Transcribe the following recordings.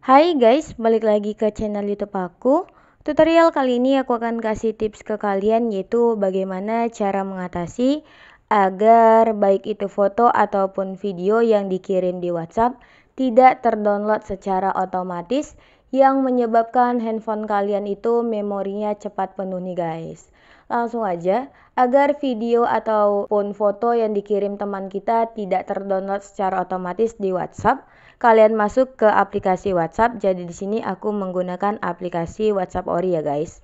Hai guys, balik lagi ke channel YouTube aku. Tutorial kali ini aku akan kasih tips ke kalian yaitu bagaimana cara mengatasi agar baik itu foto ataupun video yang dikirim di WhatsApp tidak terdownload secara otomatis yang menyebabkan handphone kalian itu memorinya cepat penuh nih guys langsung aja agar video ataupun foto yang dikirim teman kita tidak terdownload secara otomatis di WhatsApp. Kalian masuk ke aplikasi WhatsApp. Jadi di sini aku menggunakan aplikasi WhatsApp Ori ya guys.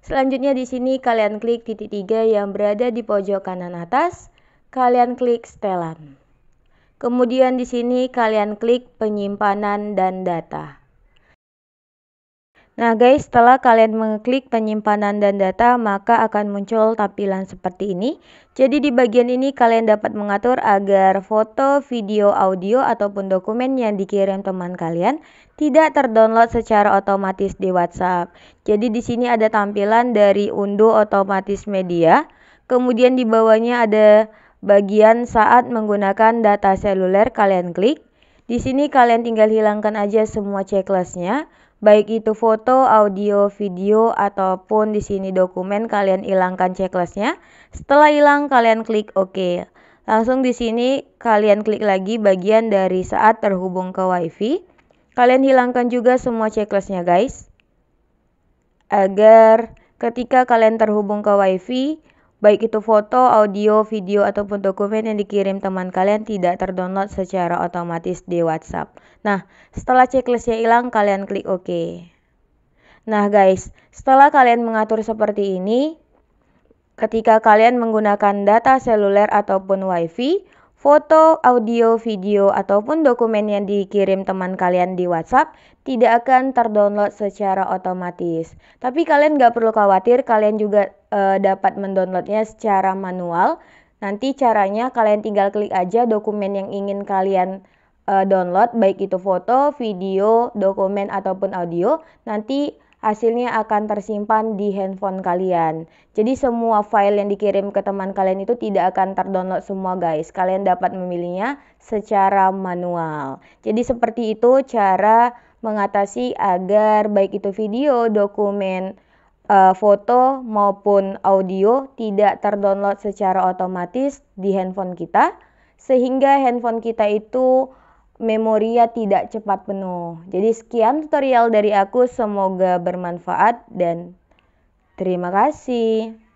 Selanjutnya di sini kalian klik titik tiga yang berada di pojok kanan atas. Kalian klik setelan. Kemudian di sini kalian klik penyimpanan dan data. Nah guys, setelah kalian mengklik penyimpanan dan data, maka akan muncul tampilan seperti ini. Jadi di bagian ini kalian dapat mengatur agar foto, video, audio, ataupun dokumen yang dikirim teman kalian tidak terdownload secara otomatis di WhatsApp. Jadi di sini ada tampilan dari unduh otomatis media. Kemudian di bawahnya ada bagian saat menggunakan data seluler kalian klik. Di sini kalian tinggal hilangkan aja semua checklistnya, baik itu foto, audio, video, ataupun di sini dokumen kalian hilangkan checklistnya. Setelah hilang kalian klik OK. Langsung di sini kalian klik lagi bagian dari saat terhubung ke WiFi. Kalian hilangkan juga semua checklistnya guys, agar ketika kalian terhubung ke WiFi baik itu foto, audio, video, ataupun dokumen yang dikirim teman kalian tidak terdownload secara otomatis di WhatsApp. Nah, setelah checklistnya hilang, kalian klik OK. Nah guys, setelah kalian mengatur seperti ini, ketika kalian menggunakan data seluler ataupun WiFi, foto, audio, video, ataupun dokumen yang dikirim teman kalian di WhatsApp tidak akan terdownload secara otomatis. Tapi kalian nggak perlu khawatir, kalian juga e, dapat mendownloadnya secara manual. Nanti caranya kalian tinggal klik aja dokumen yang ingin kalian e, download, baik itu foto, video, dokumen, ataupun audio. Nanti hasilnya akan tersimpan di handphone kalian. Jadi semua file yang dikirim ke teman kalian itu tidak akan terdownload semua guys. Kalian dapat memilihnya secara manual. Jadi seperti itu cara mengatasi agar baik itu video, dokumen, eh, foto maupun audio tidak terdownload secara otomatis di handphone kita sehingga handphone kita itu memoria ya tidak cepat penuh. Jadi sekian tutorial dari aku, semoga bermanfaat dan terima kasih.